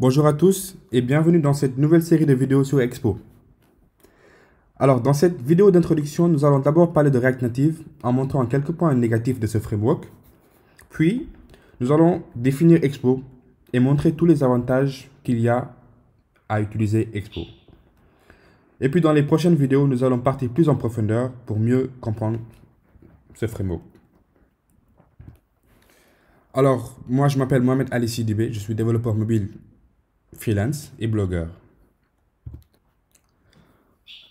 Bonjour à tous et bienvenue dans cette nouvelle série de vidéos sur Expo. Alors dans cette vidéo d'introduction, nous allons d'abord parler de React Native en montrant quelques points négatifs de ce framework. Puis, nous allons définir Expo et montrer tous les avantages qu'il y a à utiliser Expo. Et puis dans les prochaines vidéos, nous allons partir plus en profondeur pour mieux comprendre ce framework. Alors, moi je m'appelle Mohamed Ali Sidibé, je suis développeur mobile freelance et blogueur.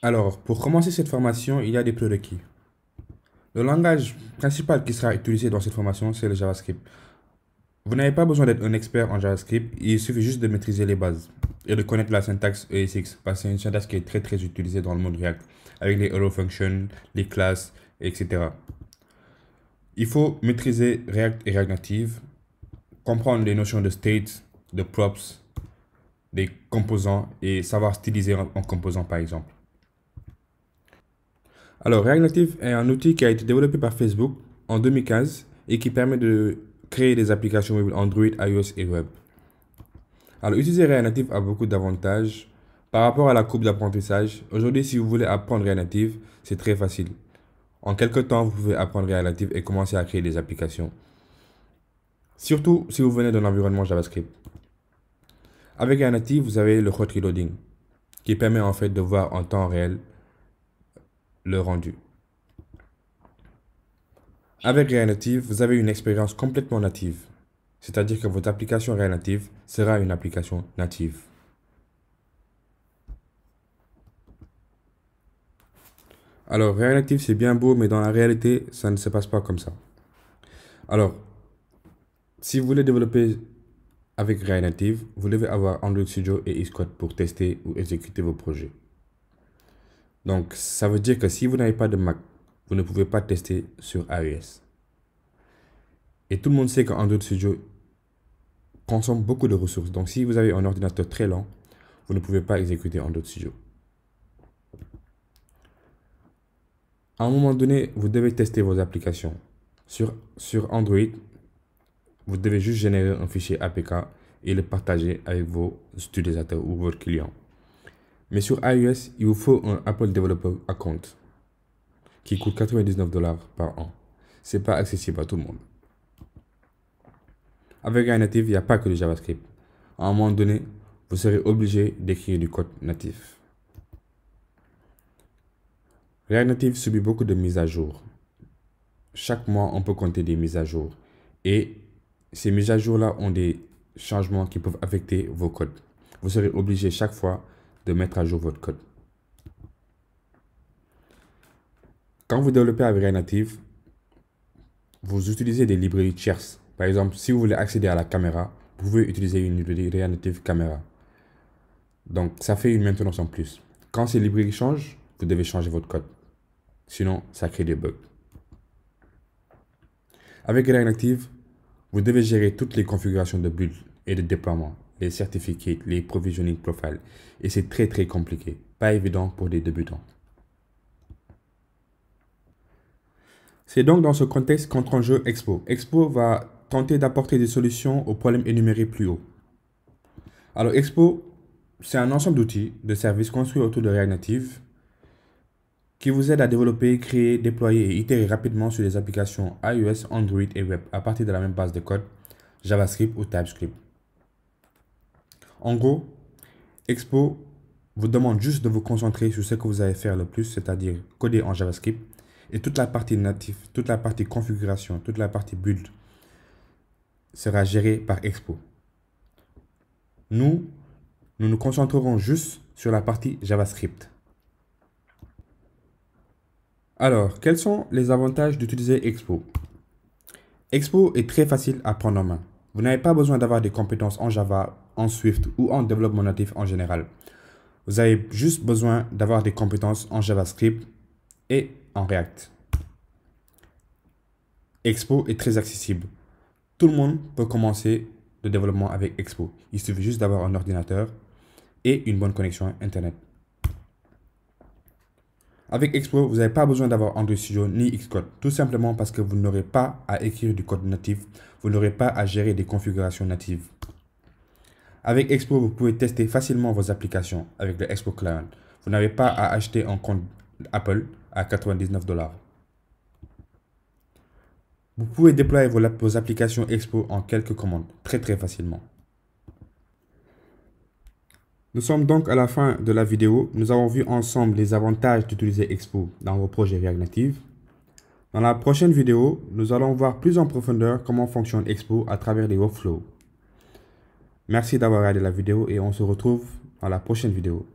Alors, pour commencer cette formation, il y a des prérequis. Le langage principal qui sera utilisé dans cette formation, c'est le JavaScript. Vous n'avez pas besoin d'être un expert en JavaScript, il suffit juste de maîtriser les bases et de connaître la syntaxe ESX, parce que c'est une syntaxe qui est très très utilisée dans le monde React, avec les arrow functions, les classes, etc. Il faut maîtriser React et React Native, comprendre les notions de state, de props, composants et savoir styliser en, composants composant par exemple. Alors, React Native est un outil qui a été développé par Facebook en 2015 et qui permet de créer des applications Android, iOS et web. Alors, utiliser React Native a beaucoup d'avantages par rapport à la courbe d'apprentissage. Aujourd'hui, si vous voulez apprendre React Native, c'est très facile. En quelques temps, vous pouvez apprendre React Native et commencer à créer des applications. Surtout si vous venez d'un environnement JavaScript. Avec un vous avez le hot reloading qui permet en fait de voir en temps réel le rendu. Avec React Native, vous avez une expérience complètement native, c'est-à-dire que votre application React Native sera une application native. Alors, React c'est bien beau, mais dans la réalité, ça ne se passe pas comme ça. Alors, si vous voulez développer avec React Native, vous devez avoir Android Studio et Xcode pour tester ou exécuter vos projets. Donc, ça veut dire que si vous n'avez pas de Mac, vous ne pouvez pas tester sur iOS. E et tout le monde sait que Android Studio consomme beaucoup de ressources. Donc, si vous avez un ordinateur très lent, vous ne pouvez pas exécuter Android Studio. À un moment donné, vous devez tester vos applications. Sur, sur Android, vous devez juste générer un fichier APK et le partager avec vos utilisateurs ou vos clients. Mais sur iOS, il vous faut un Apple Developer Account qui coûte 99 dollars par an. C'est pas accessible à tout le monde. Avec React Native, il n'y a pas que le JavaScript. À un moment donné, vous serez obligé d'écrire du code natif. React Native subit beaucoup de mises à jour. Chaque mois, on peut compter des mises à jour. Et ces mises à jour-là ont des changements qui peuvent affecter vos codes. Vous serez obligé chaque fois de mettre à jour votre code. Quand vous développez avec React Native, vous utilisez des librairies tierces. Par exemple, si vous voulez accéder à la caméra, vous pouvez utiliser une librairie React Native Camera. Donc, ça fait une maintenance en plus. Quand ces librairies changent, vous devez changer votre code. Sinon, ça crée des bugs. Avec React Native, vous devez gérer toutes les configurations de build et de déploiement, les certificates, les provisioning profiles. Et c'est très très compliqué. Pas évident pour des débutants. C'est donc dans ce contexte qu'entre-en-jeu Expo. Expo va tenter d'apporter des solutions aux problèmes énumérés plus haut. Alors Expo, c'est un ensemble d'outils, de services construits autour de React Native qui vous aide à développer, créer, déployer et itérer rapidement sur les applications iOS, Android et Web à partir de la même base de code JavaScript ou TypeScript. En gros, Expo vous demande juste de vous concentrer sur ce que vous allez faire le plus, c'est-à-dire coder en JavaScript et toute la partie native, toute la partie configuration, toute la partie build sera gérée par Expo. Nous, nous nous concentrerons juste sur la partie JavaScript. Alors, quels sont les avantages d'utiliser Expo Expo est très facile à prendre en main. Vous n'avez pas besoin d'avoir des compétences en Java, en Swift ou en développement natif en général. Vous avez juste besoin d'avoir des compétences en JavaScript et en React. Expo est très accessible. Tout le monde peut commencer le développement avec Expo. Il suffit juste d'avoir un ordinateur et une bonne connexion Internet. Avec Expo, vous n'avez pas besoin d'avoir Android Studio ni Xcode, tout simplement parce que vous n'aurez pas à écrire du code natif, vous n'aurez pas à gérer des configurations natives. Avec Expo, vous pouvez tester facilement vos applications avec le Expo Client. Vous n'avez pas à acheter un compte Apple à 99 Vous pouvez déployer vos applications Expo en quelques commandes, très très facilement. Nous sommes donc à la fin de la vidéo. Nous avons vu ensemble les avantages d'utiliser Expo dans vos projets React Native. Dans la prochaine vidéo, nous allons voir plus en profondeur comment fonctionne Expo à travers les workflows. Merci d'avoir regardé la vidéo et on se retrouve dans la prochaine vidéo.